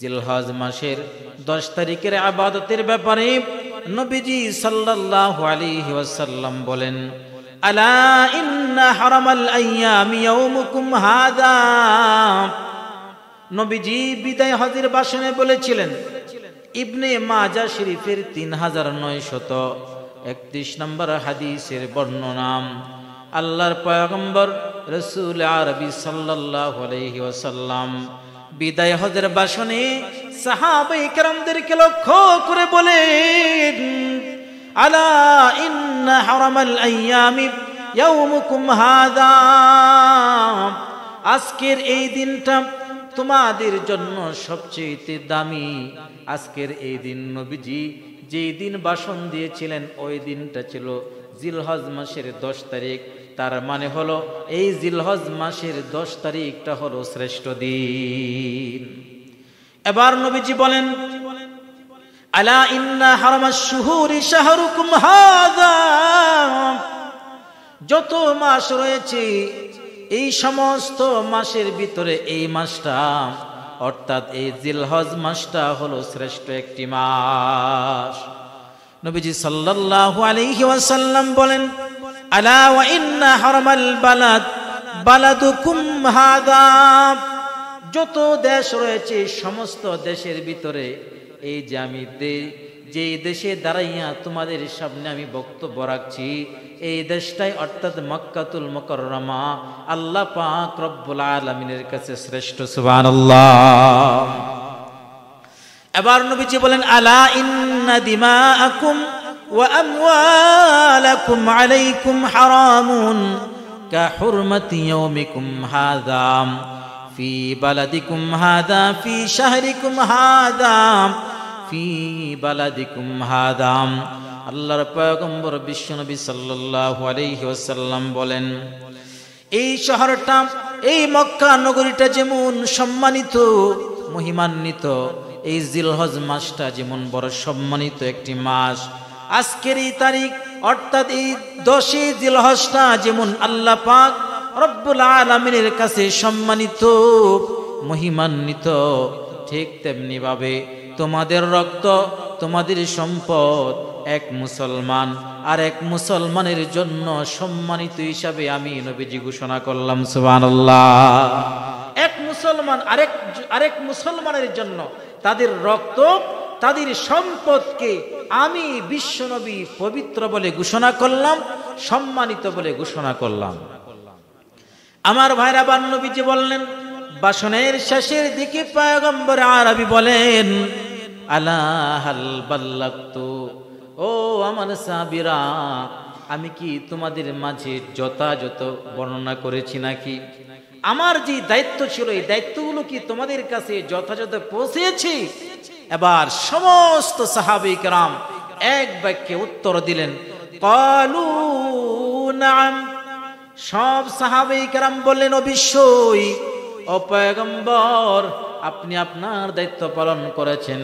জিলহজ মাসের দশ তারিখের আবাদতের ব্যাপারে নবীজি সাল্লাল্লাহু আলাইহি ওয়াসাল্লাম বলেন আলা ইন্না হারামাল আইয়ামি ইয়াউমুকুম হাদা নবীজি বিদায় হজের বাসনে বলেছিলেন ইবনে মাজা শরীফের তিন হাজার নয় একত্রিশ নম্বর হাদিসের বর্ণনাম আল্লাহর পয়গম্বর রসুল আরবি সাল্লাহ আলহি ওসাল্লাম বিদায় হজের বাসনে সাহাবাই কেরামদেরকে লক্ষ্য করে বলে আলা ইন্না হারামাল আইয়ামি ইয়াউমুকুম হাদা আজকের এই দিনটা তোমাদের জন্য সবচেয়ে দামি আজকের এই দিন নবীজি যেই দিন বাসন দিয়েছিলেন ওই দিনটা ছিল জিলহজ মাসের দশ তারিখ তার মানে হলো এই জিলহজ মাসের দশ তারিখটা হলো শ্রেষ্ঠ দিন এবার নবীজি বলেন আলা ইন্না হারমা শুহুরি শাহরুকুম যত মাস রয়েছে এই সমস্ত মাসের ভিতরে এই মাসটা অর্থাৎ এই জিলহজ মাসটা হলো শ্রেষ্ঠ একটি মাস নবীজি সাল্লাল্লাহু আলাইহি ওয়াসাল্লাম বলেন আলা ওয়া ইন্না হারামাল বালাদ বালাদুকুম হাদা যত দেশ রয়েছে সমস্ত দেশের ভিতরে এই যে আমি যে দেশে দাঁড়াইয়া তোমাদের সামনে আমি বক্তব্য রাখছি এই দেশটাই অর্থাৎ মক্কাতুল মকরমা আল্লাহ পাক রব্বুল আলমিনের কাছে শ্রেষ্ঠ সুবান এবার নবীজি বলেন আলা ইন্না দিমা আকুম وأموالكم عليكم حرام كحرمة يومكم هذا في بلدكم هذا في شهركم هذا في بلدكم هذا আল্লাহর পয়গম্বর বিশ্বনবী সাল্লাল্লাহু আলাইহি ওয়াসাল্লাম বলেন এই শহরটা এই মক্কা নগরীটা যেমন সম্মানিত মহিমান্বিত এই জিলহজ মাসটা যেমন বড় সম্মানিত একটি মাস আজকের এই তারিখ অর্থাৎ এই দশই জিলহসটা যেমন আল্লাহ পাক রব্বুল আলমিনের কাছে সম্মানিত মহিমান্বিত ঠিক তেমনিভাবে তোমাদের রক্ত তোমাদের সম্পদ এক মুসলমান আর এক মুসলমানের জন্য সম্মানিত হিসাবে আমি নবীজি ঘোষণা করলাম সুবান এক মুসলমান আরেক আরেক মুসলমানের জন্য তাদের রক্ত তাদের সম্পদকে আমি বিশ্বনবী পবিত্র বলে ঘোষণা করলাম সম্মানিত বলে ঘোষণা করলাম আমার ভাইরা যে বললেন বাসনের শেষের দিকে পয়গম্বর আরবি বলেন আল্লাহ ও আমার সাবিরা আমি কি তোমাদের মাঝে যথাযথ বর্ণনা করেছি নাকি আমার যে দায়িত্ব ছিল এই দায়িত্বগুলো কি তোমাদের কাছে যথাযথ পৌঁছেছি এবার সমস্ত সাহাবি کرام এক বাক্যে উত্তর দিলেন কালু নাম সব সাহাবি کرام বললেন অবশ্যই অপয়গম্বর আপনি আপনার দায়িত্ব পালন করেছেন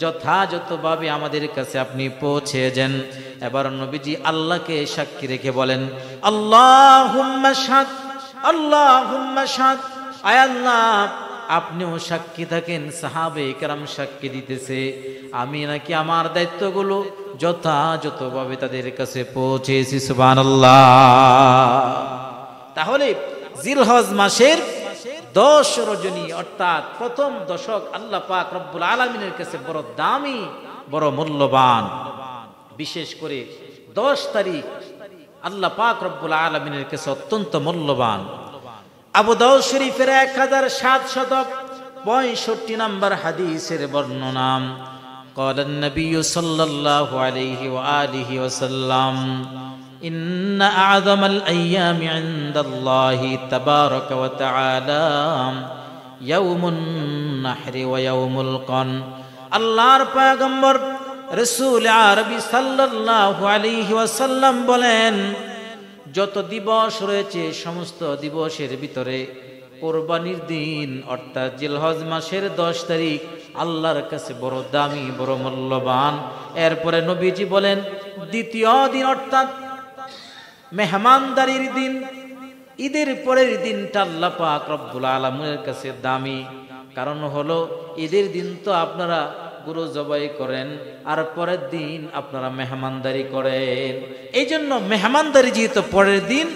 যথাযথভাবে আমাদের কাছে আপনি পৌঁছে এবার নবীজি আল্লাহকে সাক্ষী রেখে বলেন আল্লাহ আল্লাহ আয়াল্লাহ আপনিও সাক্ষী থাকেন সাহাবে কেরাম সাক্ষী দিতেছে আমি নাকি আমার দায়িত্বগুলো যথাযথভাবে তাদের কাছে পৌঁছেছি সুবান তাহলে জিলহজ মাসের দশ রজনী অর্থাৎ প্রথম দশক আল্লাহ পাক রব্বুল আলমিনের কাছে বড় দামি বড় মূল্যবান বিশেষ করে দশ তারিখ আল্লাহ পাক রব্বুল আলমিনের কাছে অত্যন্ত মূল্যবান আবুদাউ শরীফের এক নম্বর হাদিসের বর্ণনা قال النبي صلى الله عليه وآله وسلم إن أعظم الأيام عند الله تبارك وتعالى يوم النحر ويوم القن আল্লাহর পয়গম্বর রসুল আরবি সাল্লাল্লাহু আলাইহি ওয়াসাল্লাম বলেন যত দিবস রয়েছে সমস্ত দিবসের ভিতরে কোরবানির দিন অর্থাৎ জিলহজ মাসের দশ তারিখ আল্লাহর কাছে বড় দামি বড় মূল্যবান এরপরে নবীজি বলেন দ্বিতীয় দিন অর্থাৎ মেহমানদারির দিন ঈদের পরের দিনটা আল্লাহ পাক রব্বুল আলমের কাছে দামি কারণ হলো ঈদের দিন তো আপনারা গুরু জবাই করেন আর পরের দিন আপনারা মেহমানদারি করেন এই জন্য মেহমানদারি যেহেতু পরের দিন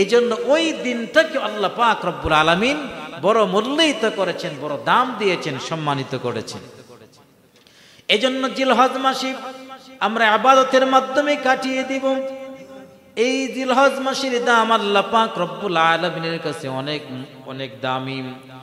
এই জন্য ওই দিনটাকে আল্লাহ পাক রব্বুর আলমিন বড় মূল্যায়িত করেছেন বড় দাম দিয়েছেন সম্মানিত করেছেন এই জন্য জিলহজ মাসি আমরা আবাদতের মাধ্যমে কাটিয়ে দিব এই জিলহজ মাসির দাম আল্লাহ পাক রব্বুল আলমিনের কাছে অনেক অনেক দামি